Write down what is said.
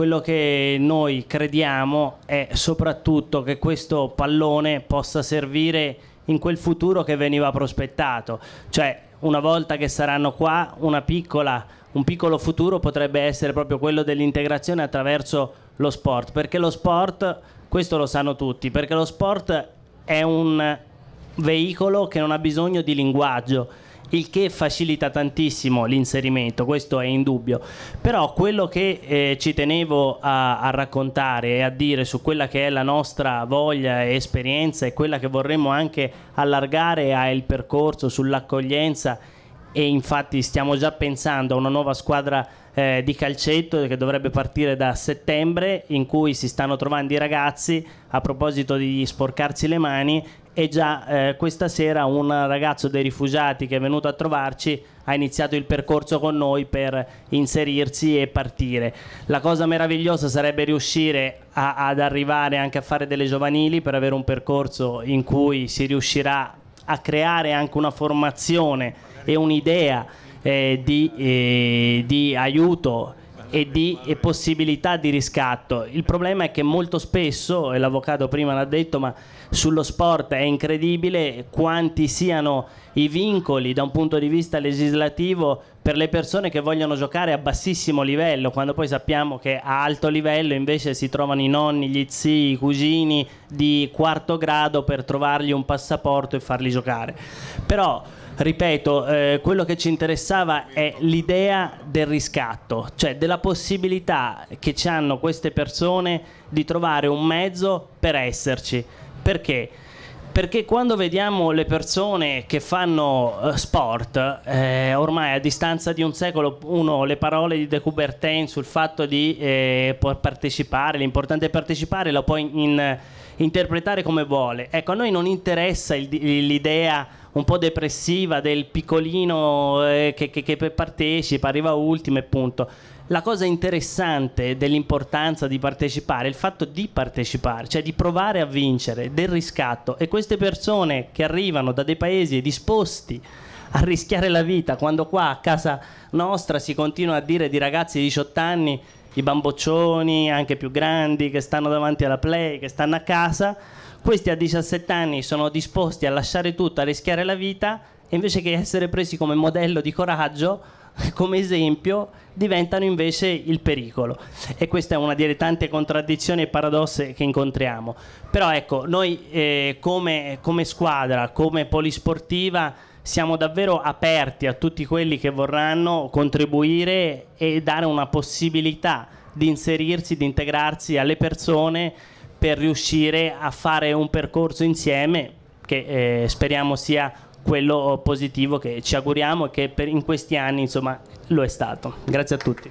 quello che noi crediamo è soprattutto che questo pallone possa servire in quel futuro che veniva prospettato, cioè una volta che saranno qua piccola, un piccolo futuro potrebbe essere proprio quello dell'integrazione attraverso lo sport, perché lo sport, questo lo sanno tutti, perché lo sport è un veicolo che non ha bisogno di linguaggio, il che facilita tantissimo l'inserimento, questo è indubbio. Però quello che eh, ci tenevo a, a, raccontare e a dire su quella che è la nostra voglia e esperienza e quella che vorremmo anche allargare è il percorso sull'accoglienza e infatti stiamo già pensando a una nuova squadra eh, di calcetto che dovrebbe partire da settembre in cui si stanno trovando i ragazzi a proposito di sporcarsi le mani e già eh, questa sera un ragazzo dei rifugiati che è venuto a trovarci ha iniziato il percorso con noi per inserirsi e partire. La cosa meravigliosa sarebbe riuscire a, ad arrivare anche a fare delle giovanili per avere un percorso in cui si riuscirà a creare anche una formazione e un'idea eh, di, eh, di aiuto e di e possibilità di riscatto. Il problema è che molto spesso, e l'avvocato prima l'ha detto, ma sullo sport è incredibile quanti siano i vincoli da un punto di vista legislativo per le persone che vogliono giocare a bassissimo livello, quando poi sappiamo che a alto livello invece si trovano i nonni, gli zii, i cugini di quarto grado per trovargli un passaporto e farli giocare. Però ripeto, eh, quello che ci interessava è l'idea del riscatto, cioè della possibilità che ci hanno queste persone di trovare un mezzo per esserci. Perché? perché quando vediamo le persone che fanno eh, sport, eh, ormai a distanza di un secolo, uno, le parole di De Coubertin sul fatto di eh, partecipare, l'importante è partecipare, lo può in, in, interpretare come vuole. Ecco, a noi non interessa il, l'idea un po' depressiva del piccolino eh, che, che, che partecipa, arriva ultimo e punto la cosa interessante dell'importanza di partecipare è il fatto di partecipare, cioè di provare a vincere, del riscatto. E queste persone che arrivano da dei paesi disposti a rischiare la vita, quando qua a casa nostra si continua a dire di ragazzi di 18 anni i bamboccioni anche più grandi che stanno davanti alla play, che stanno a casa, questi a 17 anni sono disposti a lasciare tutto, a rischiare la vita e invece che essere presi come modello di coraggio, come esempio, diventano invece il pericolo. E questa è una delle tante contraddizioni e paradosse che incontriamo. Però ecco, noi eh, come, come squadra, come polisportiva, siamo davvero aperti a tutti quelli che vorranno contribuire e dare una possibilità di inserirsi, di integrarsi alle persone per riuscire a fare un percorso insieme che eh, speriamo sia quello positivo che ci auguriamo e che in questi anni insomma, lo è stato. Grazie a tutti.